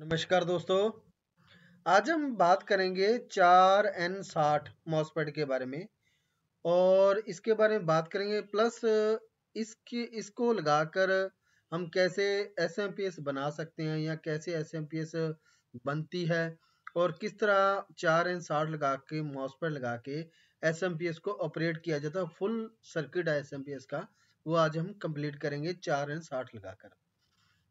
नमस्कार दोस्तों आज हम बात करेंगे चार एन साठ मॉसपेड के बारे में और इसके बारे में बात करेंगे प्लस इसके इसको लगाकर हम कैसे एस एम पी एस बना सकते हैं या कैसे एस एम पी एस बनती है और किस तरह चार एन साठ लगा के मॉसपेड लगा के एस एम पी एस को ऑपरेट किया जाता है फुल सर्किट है एस एम पी एस का वो आज हम कंप्लीट करेंगे चार एन साठ लगाकर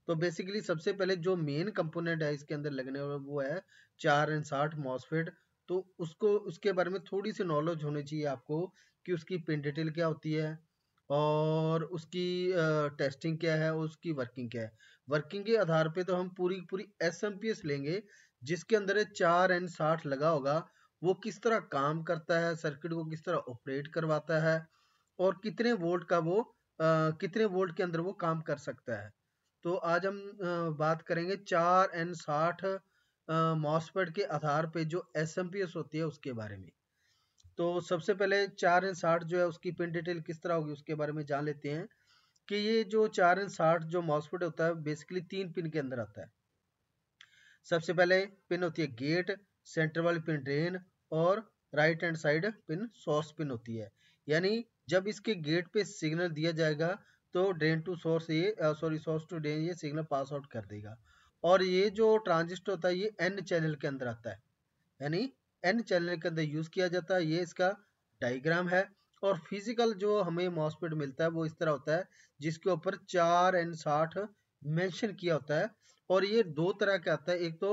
तो बेसिकली सबसे पहले जो मेन कंपोनेंट है इसके अंदर लगने वाला वो है चार एंड साठ मॉसफेट तो उसको उसके बारे में थोड़ी सी नॉलेज होनी चाहिए आपको कि उसकी पिन डिटेल क्या होती है और उसकी टेस्टिंग क्या है और उसकी वर्किंग क्या है वर्किंग के आधार पे तो हम पूरी पूरी एस एम पी एस लेंगे जिसके अंदर चार एंड साठ लगा होगा वो किस तरह काम करता है सर्किट को किस तरह ऑपरेट करवाता है और कितने वोल्ट का वो आ, कितने वोल्ट के अंदर वो काम कर सकता है तो आज हम बात करेंगे चार एन साठ मॉसपेड के आधार पे जो एस होती है उसके बारे में तो सबसे पहले चार एन साठ जो है उसकी पिन डिटेल किस तरह होगी उसके बारे में जान लेते हैं कि ये जो चार एन साठ जो मॉसपेड होता है बेसिकली तीन पिन के अंदर आता है सबसे पहले पिन होती है गेट सेंटर वाली पिन ड्रेन और right hand side pin source pin होती है यानी जब इसके गेट पे सिग्नल दिया जाएगा तो ड्रेन टू सोर्स ये सॉरी सोर्स टू ड्रेन ये सिग्नल पास आउट कर देगा और ये जो ट्रांजिस्टर होता है ये एन चैनल के अंदर आता है यानी एन चैनल के अंदर यूज़ किया जाता है ये इसका डायग्राम है और फिजिकल जो हमें मॉसपेट मिलता है वो इस तरह होता है जिसके ऊपर चार एन साठ मेंशन किया होता है और ये दो तरह का आता है एक तो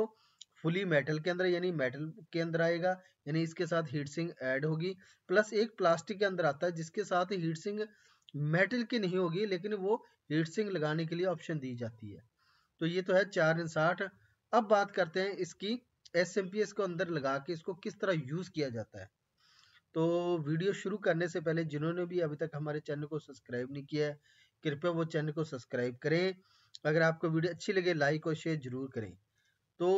फुली मेटल के अंदर यानी मेटल के अंदर आएगा यानी इसके साथ हीट सिंग ऐड होगी प्लस एक प्लास्टिक के अंदर आता है जिसके साथ हीट सिंग मेटल की नहीं होगी लेकिन वो हीट सिंक लगाने के लिए ऑप्शन दी जाती है तो ये तो है चार साठ अब बात करते हैं इसकी एस एम पी एस को अंदर लगा के इसको किस तरह यूज़ किया जाता है तो वीडियो शुरू करने से पहले जिन्होंने भी अभी तक हमारे चैनल को सब्सक्राइब नहीं किया है कृपया वो चैनल को सब्सक्राइब करें अगर आपको वीडियो अच्छी लगे लाइक और शेयर जरूर करें तो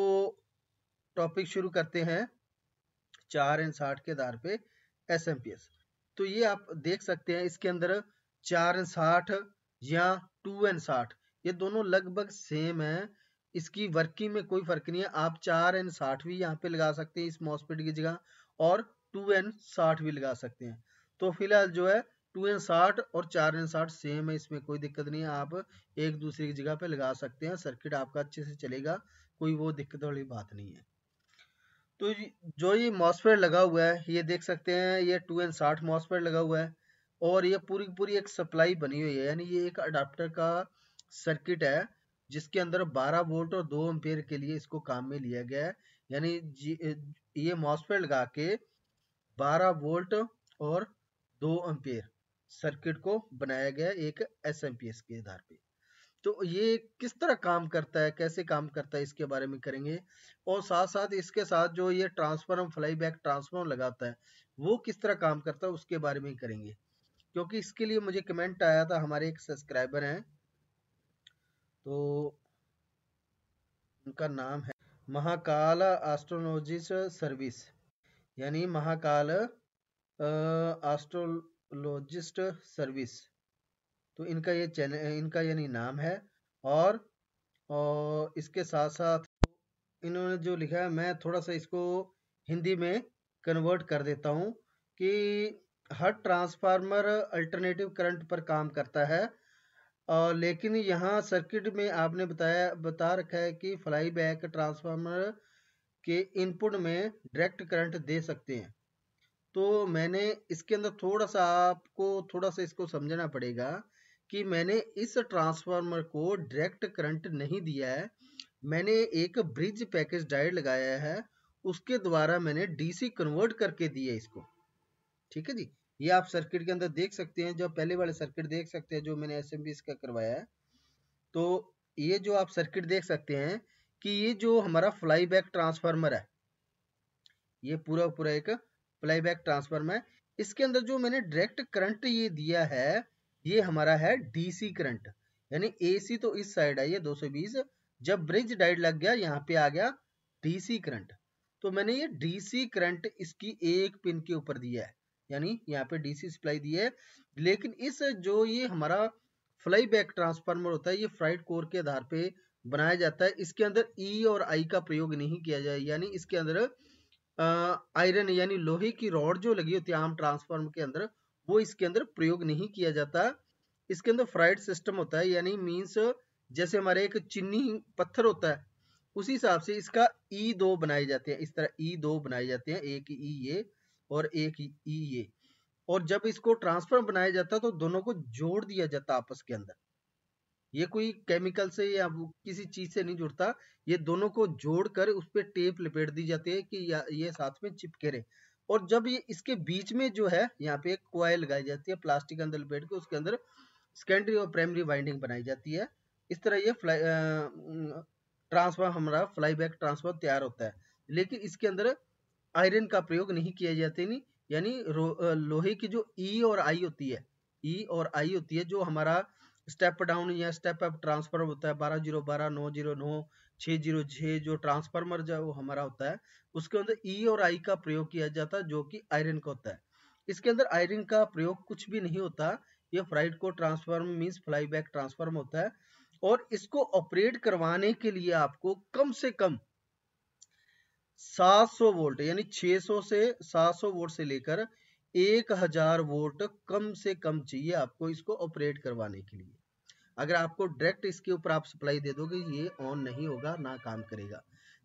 टॉपिक शुरू करते हैं चार एंड साठ के आधार पे एस एम पी एस तो ये आप देख सकते हैं इसके अंदर चार साठ या टू एन साठ ये दोनों लगभग सेम है इसकी वर्किंग में कोई फर्क नहीं है आप चार एन साठ भी यहाँ पे लगा सकते हैं इस मॉस्पेट की जगह और टू एन साठ भी लगा सकते हैं तो फिलहाल जो है टू एन साठ और चार एन साठ सेम है इसमें कोई दिक्कत नहीं है आप एक दूसरे की जगह पे लगा सकते हैं सर्किट आपका अच्छे से चलेगा कोई वो दिक्कत वाली बात नहीं है तो जो ये मॉसफेयर लगा हुआ है ये देख सकते हैं ये टू एन साठ मॉस्फेट लगा हुआ है और ये पूरी पूरी एक सप्लाई बनी हुई है यानी ये एक अडाप्टर का सर्किट है जिसके अंदर 12 वोल्ट और 2 एम्पेयर के लिए इसको काम में लिया गया है यानी ये मॉसफेट लगा के 12 वोल्ट और 2 एम्पेयर सर्किट को बनाया गया एक एस के आधार पे तो ये किस तरह काम करता है कैसे काम करता है इसके बारे में करेंगे और साथ साथ इसके साथ जो ये ट्रांसफॉर्म फ्लाई बैक ट्रांसफॉर्म लगाता है वो किस तरह काम करता है उसके बारे में करेंगे क्योंकि इसके लिए मुझे कमेंट आया था हमारे एक सब्सक्राइबर हैं तो उनका नाम है महाकाल एस्ट्रोलॉजिस्ट सर्विस यानी महाकाल एस्ट्रोलॉजिस्ट सर्विस तो इनका ये चैनल इनका यानी नाम है और, और इसके साथ साथ इन्होंने जो लिखा है मैं थोड़ा सा इसको हिंदी में कन्वर्ट कर देता हूँ कि हर ट्रांसफार्मर अल्टरनेटिव करंट पर काम करता है और लेकिन यहाँ सर्किट में आपने बताया बता रखा है कि फ्लाई बैक ट्रांसफार्मर के इनपुट में डायरेक्ट करंट दे सकते हैं तो मैंने इसके अंदर थोड़ा सा आपको थोड़ा सा इसको समझना पड़ेगा कि मैंने इस ट्रांसफार्मर को डायरेक्ट करंट नहीं दिया है मैंने एक ब्रिज पैकेज डायर लगाया है उसके द्वारा मैंने डीसी कन्वर्ट करके दिया इसको ठीक है जी ये आप सर्किट के अंदर देख सकते हैं जो पहले वाले सर्किट देख सकते हैं जो मैंने एस एम का करवाया है तो ये जो आप सर्किट देख सकते हैं कि ये जो हमारा फ्लाई बैक ट्रांसफार्मर है ये पूरा पूरा एक फ्लाई बैक ट्रांसफार्मर है इसके अंदर जो मैंने डायरेक्ट करंट ये दिया है ये हमारा है डीसी करंट यानी एसी तो इस साइड है ये 220 जब ब्रिज डाइड लग गया यहाँ पे आ गया डीसी करंट तो मैंने ये डीसी करंट इसकी एक पिन के ऊपर दिया है यानी यहाँ पे डीसी सप्लाई दी है लेकिन इस जो ये हमारा फ्लाई बैक ट्रांसफार्मर होता है ये फ्राइड कोर के आधार पे बनाया जाता है इसके अंदर ई e और आई का प्रयोग नहीं किया जाए यानी इसके अंदर आयरन यानी लोहे की रॉड जो लगी होती है आम ट्रांसफार्मर के अंदर वो इसके अंदर प्रयोग नहीं किया जाता इसके अंदर फ्राइड सिस्टम होता है यानी मीन्स जैसे हमारे एक चिन्नी पत्थर होता है उसी हिसाब से इसका ई e दो बनाए जाते हैं इस तरह ई e दो बनाए जाते हैं एक ई ये और एक ई ये और जब इसको ट्रांसफर बनाया जाता तो दोनों को जोड़ दिया जाता आपस के अंदर ये कोई केमिकल से या किसी चीज से नहीं जुड़ता ये दोनों को जोड़कर उस पर टेप लपेट दी जाती है कि ये साथ में चिपके रहे और जब ये इसके बीच में जो है यहाँ पे एक कोयल लगाई जाती है प्लास्टिक अंदर लपेट के उसके अंदर सेकेंडरी और प्राइमरी वाइंडिंग बनाई जाती है इस तरह ये फ्लाई ट्रांसफर हमारा फ्लाई बैक ट्रांसफर तैयार होता है लेकिन इसके अंदर आयरन का प्रयोग नहीं किया जाते नहीं यानी लोहे की जो ई e और आई होती है ई e और आई होती है जो हमारा स्टेप डाउन या स्टेप अप ट्रांसफर होता है बारह जीरो बारह नौ जीरो नौ छः जीरो छः जो ट्रांसफार्मर जो वो हमारा होता है उसके अंदर ई e और आई का प्रयोग किया जाता है जो कि आयरन का होता है इसके अंदर आयरन का प्रयोग कुछ भी नहीं होता ये फ्राइड को transform means flyback transform होता है और इसको ऑपरेट करवाने के लिए आपको कम से कम 700 वोल्ट यानी 600 से 700 वोल्ट से लेकर 1000 वोल्ट कम से कम चाहिए आपको इसको ऑपरेट करवाने के लिए अगर आपको डायरेक्ट इसके ऊपर आप सप्लाई दे दोगे ये ऑन नहीं होगा ना काम करेगा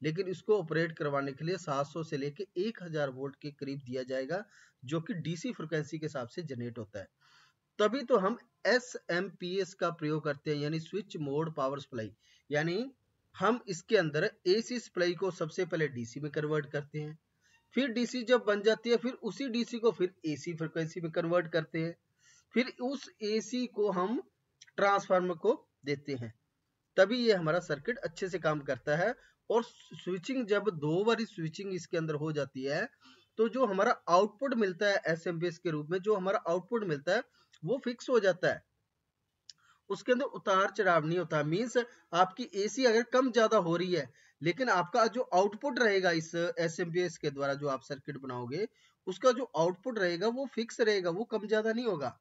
लेकिन इसको ऑपरेट करवाने के लिए 700 से लेकर 1000 वोल्ट के करीब दिया जाएगा जो कि डीसी फ्रिक्वेंसी के हिसाब से जनरेट होता है तभी तो हम एस का प्रयोग करते हैं यानी स्विच मोड पावर सप्लाई यानी हम इसके अंदर एसी सप्लाई को सबसे पहले डीसी में कन्वर्ट करते हैं फिर डीसी जब बन जाती है फिर उसी डीसी को फिर एसी फ्रिक्वेंसी में कन्वर्ट करते हैं फिर उस एसी को हम ट्रांसफार्मर को देते हैं तभी ये हमारा सर्किट अच्छे से काम करता है और स्विचिंग जब दो बारी स्विचिंग इसके अंदर हो जाती है तो जो हमारा आउटपुट मिलता है एस के रूप में जो हमारा आउटपुट मिलता है वो फिक्स हो जाता है उसके अंदर उतार चढ़ाव नहीं होता मीन्स आपकी एसी अगर कम ज्यादा हो रही है लेकिन आपका जो आउटपुट रहेगा इस एस के द्वारा जो आप सर्किट बनाओगे उसका जो आउटपुट रहेगा वो फिक्स रहेगा वो कम ज्यादा नहीं होगा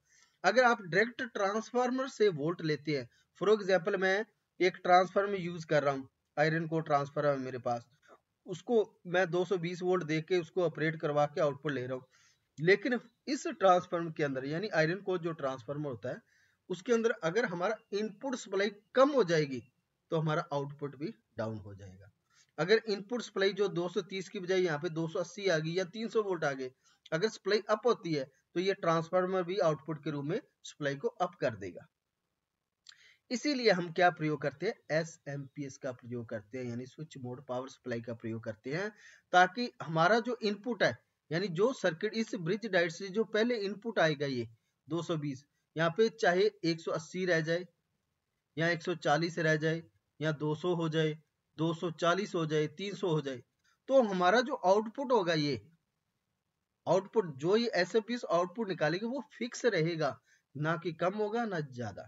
अगर आप डायरेक्ट ट्रांसफार्मर से वोल्ट लेते हैं फॉर एग्जाम्पल मैं एक ट्रांसफार्मर यूज कर रहा हूँ आयरन को ट्रांसफार्मर मेरे पास उसको मैं 220 वोल्ट दे के उसको ऑपरेट करवा के आउटपुट ले रहा हूँ लेकिन इस ट्रांसफार्मर के अंदर यानी आयरन को जो ट्रांसफार्मर होता है उसके अंदर अगर हमारा इनपुट सप्लाई कम हो जाएगी तो हमारा आउटपुट भी डाउन हो जाएगा अगर इनपुट सप्लाई जो 230 की बजाय यहाँ पे 280 आ गई या 300 वोल्ट आ गए अगर सप्लाई अप होती है तो ये ट्रांसफार्मर भी आउटपुट के रूप में सप्लाई को अप कर देगा इसीलिए हम क्या प्रयोग करते हैं एस एम पी एस का प्रयोग करते हैं यानी स्विच मोड पावर सप्लाई का प्रयोग करते हैं ताकि हमारा जो इनपुट है यानी जो सर्किट इस ब्रिज डाइट से जो पहले इनपुट आएगा ये 220 यहाँ पे चाहे 180 रह जाए या 140 रह जाए या 200 हो जाए 240 हो जाए 300 हो जाए तो हमारा जो आउटपुट होगा ये आउटपुट जो ये एस आउटपुट निकालेगी वो फिक्स रहेगा ना कि कम होगा ना ज्यादा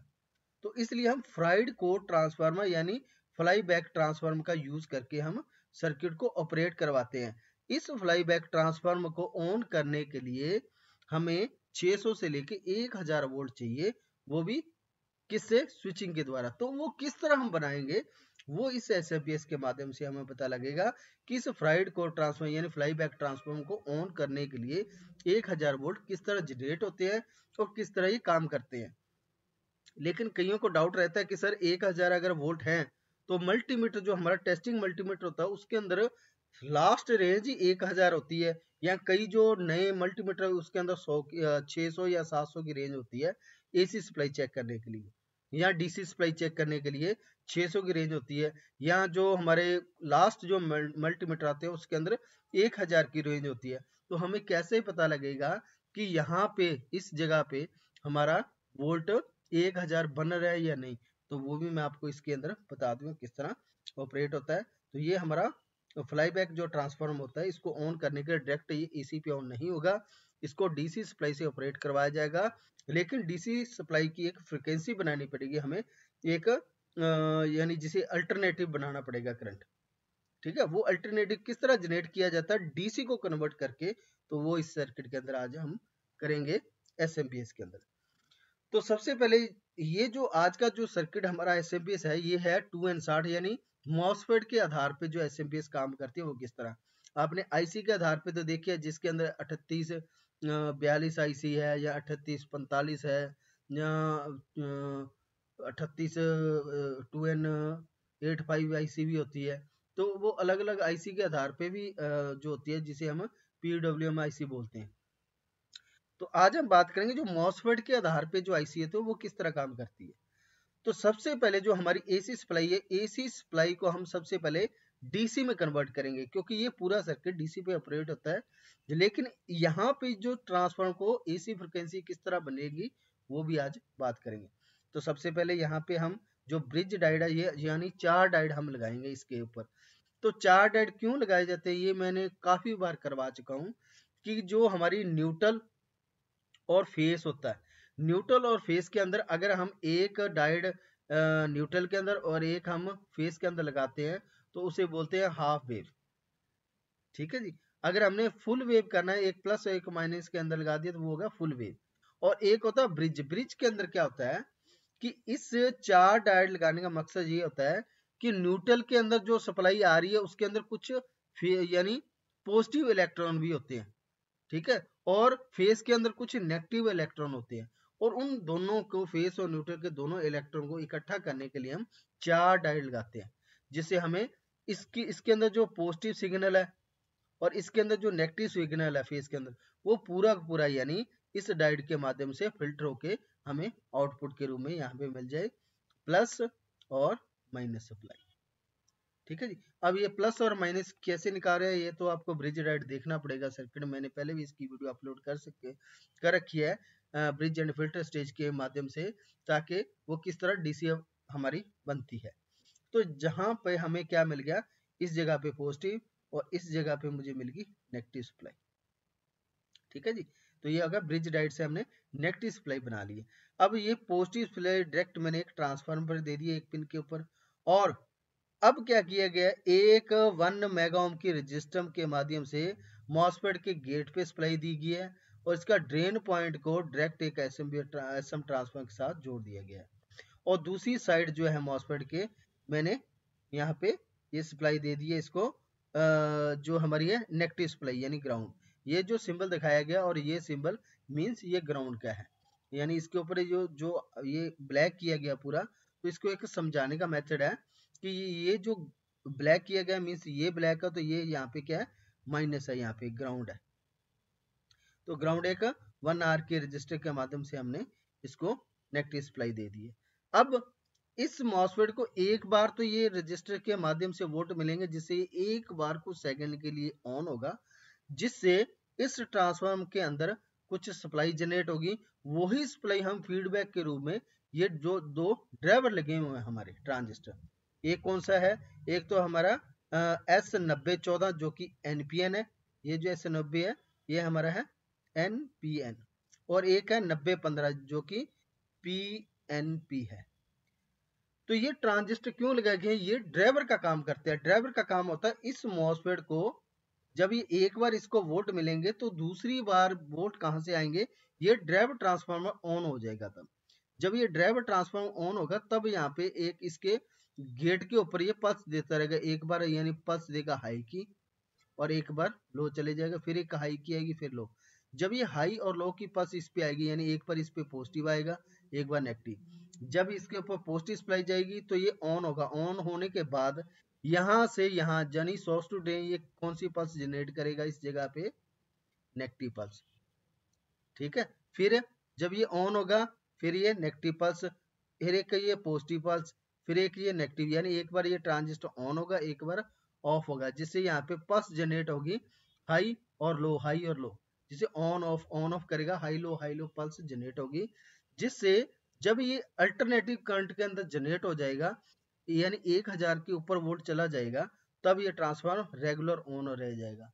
तो इसलिए हम फ्राइड कोड ट्रांसफार्मर यानी फ्लाई बैक ट्रांसफार्म का यूज करके हम सर्किट को ऑपरेट करवाते हैं इस फ्लाई बैक ट्रांसफार्म को ऑन करने के लिए हमें 600 से लेके 1000 वोल्ट चाहिए वो भी किससे स्विचिंग के द्वारा तो वो किस तरह हम बनाएंगे वो इस एस के माध्यम से हमें पता लगेगा कि इस फ्राइड कोर ट्रांसफॉर्म यानी फ्लाई बैक ट्रांसफॉर्म को ऑन करने के लिए 1000 वोल्ट किस तरह जनरेट होते हैं और किस तरह ये काम करते हैं लेकिन कईयों को डाउट रहता है कि सर 1000 अगर वोल्ट है तो मल्टीमीटर जो हमारा टेस्टिंग मल्टीमीटर होता है उसके अंदर लास्ट रेंज ही होती है या कई जो नए मल्टीमीटर उसके अंदर सौ छः सौ या सात सौ की रेंज होती है एसी सप्लाई चेक करने के लिए या डीसी सप्लाई चेक करने के लिए 600 की रेंज होती है या जो हमारे लास्ट जो मल्टीमीटर आते हैं उसके अंदर 1000 की रेंज होती है तो हमें कैसे पता लगेगा कि यहाँ पे इस जगह पे हमारा वोल्ट 1000 बन रहा है या नहीं तो वो भी मैं आपको इसके अंदर बता दूंगा किस तरह ऑपरेट होता है तो ये हमारा तो फ्लाईबैक जो ट्रांसफॉर्म होता है इसको ऑन करने के लिए डायरेक्ट ये एसी पे ऑन नहीं होगा इसको डीसी सप्लाई से ऑपरेट करवाया जाएगा लेकिन डीसी सप्लाई की एक फ्रिक्वेंसी बनानी पड़ेगी हमें एक यानी जिसे अल्टरनेटिव बनाना पड़ेगा करंट ठीक है वो अल्टरनेटिव किस तरह जनरेट किया जाता है डीसी को कन्वर्ट करके तो वो इस सर्किट के अंदर आज हम करेंगे एस के अंदर तो सबसे पहले ये जो आज का जो सर्किट हमारा एस है ये है टू एन साठ यानी मॉसफेड के आधार पे जो एस एम काम करती है वो किस तरह आपने आईसी के आधार पे तो देखिए जिसके अंदर अठतीस बयालीस आईसी है या अठतीस पैंतालीस है या अठतीस two N eight five I भी होती है तो वो अलग अलग आईसी के आधार पे भी जो होती है जिसे हम पी डब्ल्यू एम आई बोलते हैं तो आज हम बात करेंगे जो मॉसफेड के आधार पे जो आईसी है तो वो किस तरह काम करती है तो सबसे पहले जो हमारी एसी सप्लाई है एसी सप्लाई को हम सबसे पहले डीसी में कन्वर्ट करेंगे क्योंकि ये पूरा सर्किट डीसी पे ऑपरेट होता है लेकिन यहाँ पे जो ट्रांसफॉर्म को एसी फ्रिक्वेंसी किस तरह बनेगी वो भी आज बात करेंगे तो सबसे पहले यहाँ पे हम जो ब्रिज डाइड है ये यानी चार डाइड हम लगाएंगे इसके ऊपर तो चार डाइड क्यों लगाए जाते हैं ये मैंने काफी बार करवा चुका हूँ कि जो हमारी न्यूट्रल और फेस होता है न्यूट्रल और फेस के अंदर अगर हम एक डाइड न्यूट्रल के अंदर और एक हम फेस के अंदर लगाते हैं तो उसे बोलते हैं हाफ वेव ठीक है जी अगर हमने फुल वेव करना है एक प्लस और एक माइनस के अंदर लगा दिया तो वो होगा फुल वेव और एक होता है ब्रिज ब्रिज के अंदर क्या होता है कि इस चार डायड लगाने का मकसद ये होता है कि न्यूट्रल के अंदर जो सप्लाई आ रही है उसके अंदर कुछ यानी पॉजिटिव इलेक्ट्रॉन भी होते हैं ठीक है और फेस के अंदर कुछ नेगेटिव इलेक्ट्रॉन होते हैं और उन दोनों को फेस और न्यूट्रल के दोनों इलेक्ट्रॉन को इकट्ठा करने के लिए हम चार डायोड लगाते हैं जिससे हमें इसकी इसके अंदर जो पॉजिटिव सिग्नल है और इसके अंदर जो नेगेटिव सिग्नल है फेस के अंदर वो पूरा पूरा यानी इस डाइड के माध्यम से फिल्टर होके हमें आउटपुट के रूप में यहाँ पे मिल जाए प्लस और माइनस सप्लाई ठीक है जी अब ये प्लस और माइनस कैसे निकाल रहे हैं ये तो आपको ब्रिज डाइट देखना पड़ेगा सर्किट मैंने पहले भी इसकी वीडियो अपलोड कर सके कर रखी है ब्रिज एंड फिल्टर स्टेज के माध्यम से ताकि वो किस तरह डीसीएफ हमारी बनती है तो जहां पे हमें क्या मिल गया इस जगह पे पॉजिटिव और इस जगह पे मुझे मिल गई नेगेटिव सप्लाई ठीक है जी तो ये अगर ब्रिज डाइट से हमने नेगेटिव सप्लाई बना ली अब ये पॉजिटिव सप्लाई डायरेक्ट मैंने एक ट्रांसफार्मर पर दे दिया एक पिन के ऊपर और अब क्या किया गया एक वन मेगा ओम की रजिस्टम के माध्यम से मॉसपेड के गेट पे सप्लाई दी गई है और इसका ड्रेन पॉइंट को डायरेक्ट एक एस एम ट्रांसफॉर्म के साथ जोड़ दिया गया है और दूसरी साइड जो है मॉसफेट के मैंने यहाँ पे ये सप्लाई दे दी है इसको जो हमारी है नेगेटिव सप्लाई यानी ग्राउंड ये जो सिंबल दिखाया गया और ये सिंबल मींस ये ग्राउंड का है यानी इसके ऊपर जो जो ये ब्लैक किया गया पूरा तो इसको एक समझाने का मेथड है कि ये जो ब्लैक किया गया मीन्स ये ब्लैक है तो ये यहाँ पे क्या है माइनस है यहाँ पे ग्राउंड है तो ग्राउंड एक वन आर के रजिस्टर के माध्यम से हमने इसको नेगेटिव सप्लाई दे दी अब इस मॉसफेट को एक बार तो ये रजिस्टर के माध्यम से वोट मिलेंगे जिससे एक बार कुछ सेकंड के लिए ऑन होगा जिससे इस ट्रांसफॉर्म के अंदर कुछ सप्लाई जनरेट होगी वही सप्लाई हम फीडबैक के रूप में ये जो दो ड्राइवर लगे हुए हैं हमारे ट्रांजिस्टर एक कौन सा है एक तो हमारा एस नब्बे चौदह जो कि एनपीएन है ये जो एस नब्बे है ये हमारा है एन पी एन और एक है नब्बे पंद्रह जो कि पी एन पी है तो ये ट्रांजिस्टर क्यों लगाए गए ये ड्राइवर का काम करते हैं ड्राइवर का काम होता है इस मॉसफेट को जब ये एक बार इसको वोल्ट मिलेंगे तो दूसरी बार वोल्ट कहाँ से आएंगे ये ड्राइवर ट्रांसफार्मर ऑन हो जाएगा तब जब ये ड्राइवर ट्रांसफार्मर ऑन होगा तब यहाँ पे एक इसके गेट के ऊपर ये पल्स देता रहेगा एक बार यानी पल्स देगा हाई की और एक बार लो चले जाएगा फिर एक हाई की आएगी फिर लो जब ये हाई और लो की पल्स इस पे आएगी यानी एक बार इस पे पॉजिटिव आएगा एक बार नेगेटिव जब इसके ऊपर पॉजिटिव सप्लाई जाएगी तो ये ऑन होगा ऑन होने के बाद यहाँ से यहाँ जनी सोर्स टू ड्रेन ये कौन सी पल्स जनरेट करेगा इस जगह पे नेगेटिव पल्स ठीक है फिर जब ये ऑन होगा फिर ये नेगेटिव पल्स फिर एक ये पॉजिटिव पल्स फिर एक ये नेगेटिव यानी एक बार ये ट्रांजिस्टर ऑन होगा एक बार ऑफ होगा जिससे यहाँ पे पल्स जनरेट होगी हाई और लो हाई और लो जिसे ऑन ऑफ ऑन ऑफ करेगा high low high low pulse generate होगी जिससे जब ये अल्टरनेटिव करंट के अंदर जनरेट हो जाएगा यानी एक हजार के ऊपर वोल्ट चला जाएगा तब ये ट्रांसफार्मर रेगुलर ऑन रह जाएगा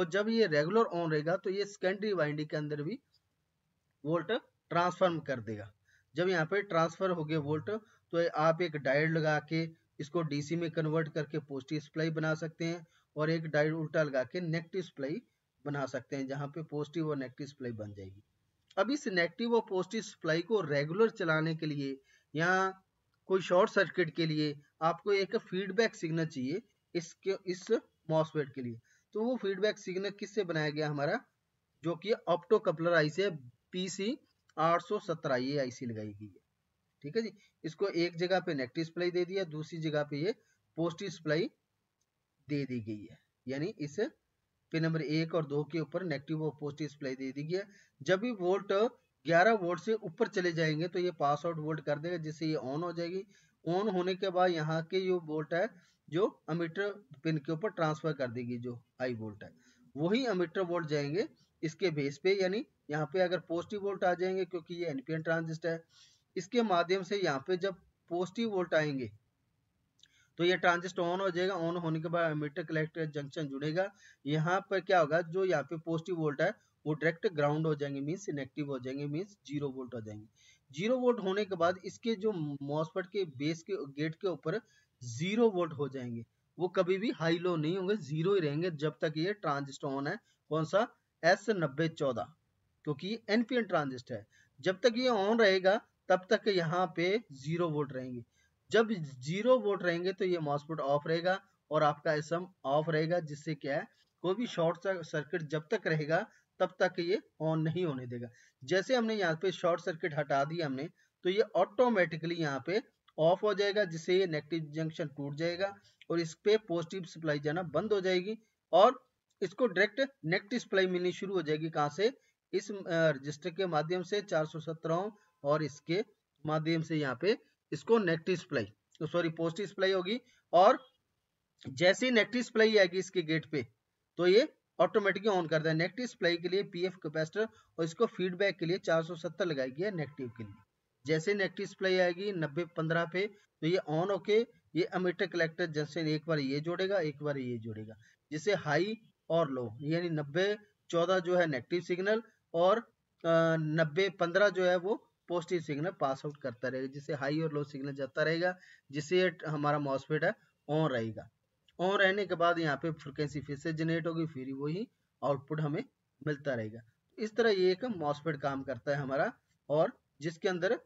और जब ये रेगुलर ऑन रहेगा तो ये सेकेंडरी वाइंडिंग के अंदर भी वोल्ट ट्रांसफार्म कर देगा जब यहाँ पे ट्रांसफर हो गया वोल्ट तो आप एक डायड लगा के इसको डीसी में कन्वर्ट करके पॉजिटिव सप्लाई बना सकते हैं और एक डायड उल्टा लगा के नेगेटिव सप्लाई बना सकते हैं जहाँ पे पॉजिटिव और नेगेटिव सप्लाई बन जाएगी अब इस नेगेटिव और पॉजिटिव सप्लाई को रेगुलर चलाने के लिए या कोई शॉर्ट सर्किट के लिए आपको एक फीडबैक सिग्नल चाहिए इसके इस मॉसफेट के लिए तो वो फीडबैक सिग्नल किससे बनाया गया हमारा जो कि ऑप्टो कपलर आई से पी सी आठ सौ सत्रह ये आई सी लगाई गई है ठीक है जी इसको एक जगह पे नेगेटिव सप्लाई दे दिया दूसरी जगह पे ये पॉजिटिव सप्लाई दे दी गई है यानी इस के नंबर एक और दो के ऊपर नेगेटिव और पॉजिटिव सप्लाई दे दी गई है जब भी वोल्ट 11 वोल्ट से ऊपर चले जाएंगे तो ये पास आउट वोल्ट कर देगा जिससे ये ऑन हो जाएगी ऑन होने के बाद यहाँ के जो वोल्ट है जो अमीटर पिन के ऊपर ट्रांसफर कर देगी जो आई वोल्ट है वही अमीटर वोल्ट जाएंगे इसके बेस पे यानी यहाँ पे अगर पॉजिटिव वोल्ट आ जाएंगे क्योंकि ये एनपीएन ट्रांजिस्ट है इसके माध्यम से यहाँ पे जब पॉजिटिव वोल्ट आएंगे तो ये ट्रांजिस्टर ऑन हो जाएगा ऑन होने के बाद मीटर कलेक्टर जंक्शन जुड़ेगा यहाँ पर क्या होगा जो यहाँ पे पॉजिटिव वोल्ट है वो डायरेक्ट ग्राउंड हो जाएंगे मीन्स नेगेटिव हो जाएंगे मीन्स जीरो वोल्ट हो जाएंगे जीरो वोल्ट होने के बाद इसके जो मॉसफेट के बेस के गेट के ऊपर जीरो वोल्ट हो जाएंगे वो कभी भी हाई लो नहीं होंगे जीरो ही रहेंगे जब तक ये ट्रांजिस्टर ऑन है कौन सा एस नब्बे चौदह क्योंकि एनपीएन ट्रांजिस्टर है जब तक ये ऑन रहेगा तब तक यहाँ पे जीरो वोल्ट रहेंगे जब जीरो वोल्ट रहेंगे तो ये मॉसपुट ऑफ रहेगा और आपका एस ऑफ रहेगा जिससे क्या है कोई भी शॉर्ट सर्किट जब तक रहेगा तब तक ये ऑन नहीं होने देगा जैसे हमने यहाँ पे शॉर्ट सर्किट हटा दिया हमने तो ये ऑटोमेटिकली यहाँ पे ऑफ हो जाएगा जिससे ये नेगेटिव जंक्शन टूट जाएगा और इस पे पॉजिटिव सप्लाई जाना बंद हो जाएगी और इसको डायरेक्ट नेगेटिव सप्लाई मिलनी शुरू हो जाएगी कहाँ से इस रजिस्टर के माध्यम से चार सौ और इसके माध्यम से यहाँ पे इसको नेक्टिव सप्लाई तो सॉरी पोस्टिव सप्लाई होगी और जैसे ही नेक्टिव सप्लाई आएगी इसके गेट पे तो ये ऑटोमेटिकली ऑन कर देगा नेक्टिव सप्लाई के लिए पीएफ कैपेसिटर और इसको फीडबैक के लिए 470 लगाई गई है नेगेटिव के लिए जैसे नेगेटिव सप्लाई आएगी 90 पंद्रह पे तो ये ऑन होके ये अमीटर कलेक्टर जैसे एक बार ये जोड़ेगा एक बार ये जोड़ेगा जिसे हाई और लो यानी नब्बे चौदह जो है नेगेटिव सिग्नल और नब्बे पंद्रह जो है वो पॉजिटिव सिग्नल पास आउट करता रहेगा जिससे हाई और लो सिग्नल जाता रहेगा जिससे हमारा मॉसफेट है ऑन रहेगा ऑन रहने के बाद यहाँ पे फ्रिक्वेंसी फिर से जनरेट होगी फिर वही आउटपुट हमें मिलता रहेगा इस तरह ये एक मॉसफेट काम करता है हमारा और जिसके अंदर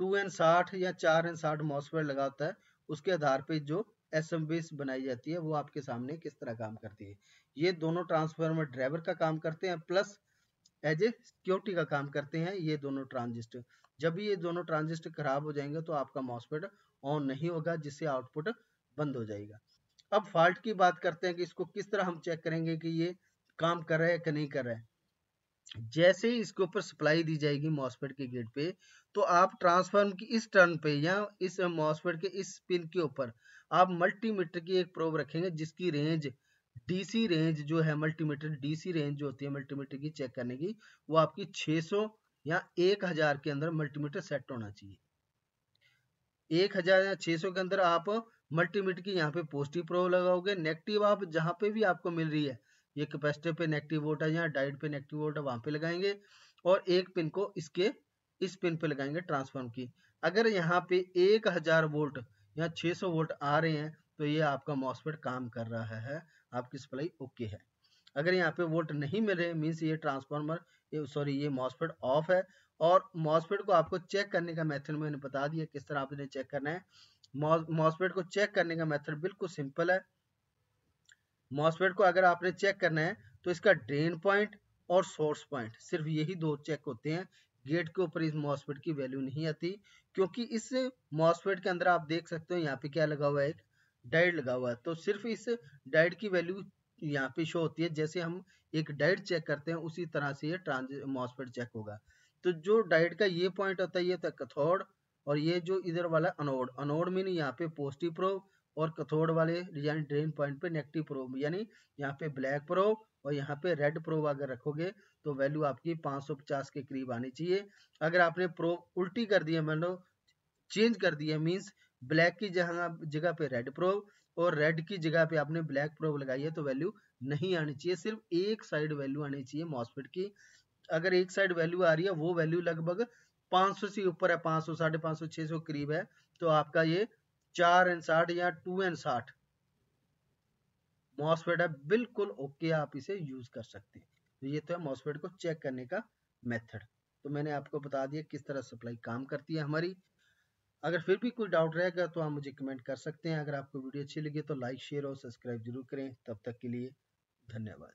टू एन साठ या चार एन साठ मॉसफेट लगाता है उसके आधार पे जो एस एम बनाई जाती है वो आपके सामने किस तरह काम करती है ये दोनों ट्रांसफार्मर ड्राइवर का काम करते हैं प्लस एज ए सिक्योरिटी का काम करते हैं ये दोनों ट्रांजिस्टर जब ये दोनों ट्रांजिस्टर खराब हो जाएंगे तो आपका मॉसफेट ऑन नहीं होगा जिससे आउटपुट बंद हो जाएगा अब फॉल्ट की बात करते हैं कि इसको किस तरह हम चेक करेंगे कि ये काम कर रहा है कि नहीं कर रहा है जैसे ही इसके ऊपर सप्लाई दी जाएगी मॉसफेट के गेट पे तो आप ट्रांसफार्म की इस टर्न पे या इस मॉसफेट के इस पिन के ऊपर आप मल्टीमीटर की एक प्रोब रखेंगे जिसकी रेंज डीसी रेंज जो है मल्टीमीटर डीसी रेंज जो होती है मल्टीमीटर की चेक करने की वो आपकी 600 या 1000 के अंदर मल्टीमीटर सेट होना चाहिए 1000 या 600 के अंदर आप मल्टीमीटर की यहाँ पे पॉजिटिव प्रो लगाओगे नेगेटिव आप जहाँ पे भी आपको मिल रही है ये कैपेसिटर पे नेगेटिव वोट है या डाइट पे नेगेटिव वोट है वहां पे लगाएंगे और एक पिन को इसके इस पिन पे लगाएंगे ट्रांसफॉर्म की अगर यहाँ पे 1000 वोल्ट या 600 वोल्ट आ रहे हैं तो ये आपका मॉसफेट काम कर रहा है आपकी सप्लाई ओके है अगर यहाँ पे वोल्ट नहीं मिल रहे मीन्स ये ट्रांसफार्मर सॉरी ये मॉसफेट ऑफ है और मॉसफेट को आपको चेक करने का मेथड मैंने बता दिया किस तरह आपने चेक करना है मॉसफेट को चेक करने का मेथड बिल्कुल सिंपल है मॉसफेट को अगर आपने चेक करना है तो इसका ड्रेन पॉइंट और सोर्स पॉइंट सिर्फ यही दो चेक होते हैं गेट के ऊपर इस मॉसफेट की वैल्यू नहीं आती क्योंकि इस मॉसफेट के अंदर आप देख सकते हो यहाँ पे क्या लगा हुआ है एक डाइड लगा हुआ है तो सिर्फ इस डाइड की वैल्यू यहाँ पे शो होती है जैसे हम एक डाइट चेक करते हैं उसी तरह से ये ट्रांज मॉसफेट चेक होगा तो जो डाइट का ये पॉइंट होता है ये कथोड और ये जो इधर वाला अनोड अनोड मीन यहाँ पे पॉजिटिव प्रो और कथोड वाले यानी ड्रेन पॉइंट पे नेगेटिव प्रो यानी यहाँ पे ब्लैक प्रो और यहाँ पे रेड प्रोब अगर रखोगे तो वैल्यू आपकी 550 के करीब आनी चाहिए अगर आपने प्रोब उल्टी कर दी है मान लो चेंज कर दिया है मीन्स ब्लैक की जगह जगह पे रेड प्रोब और रेड की जगह पे आपने ब्लैक प्रोब लगाई है तो वैल्यू नहीं आनी चाहिए सिर्फ एक साइड वैल्यू आनी चाहिए मॉस्फेट की अगर एक साइड वैल्यू आ रही है वो वैल्यू लगभग 500 से ऊपर है 500 साढ़े पाँच सौ छह सौ करीब है तो आपका ये चार एंड साठ या टू एंड साठ मॉसफेड है बिल्कुल ओके आप इसे यूज कर सकते हैं तो ये तो है मॉस्फेट को चेक करने का मेथड तो मैंने आपको बता दिया किस तरह सप्लाई काम करती है हमारी अगर फिर भी कोई डाउट रहेगा तो आप मुझे कमेंट कर सकते हैं अगर आपको वीडियो अच्छी लगी तो लाइक शेयर और सब्सक्राइब जरूर करें तब तक के लिए धन्यवाद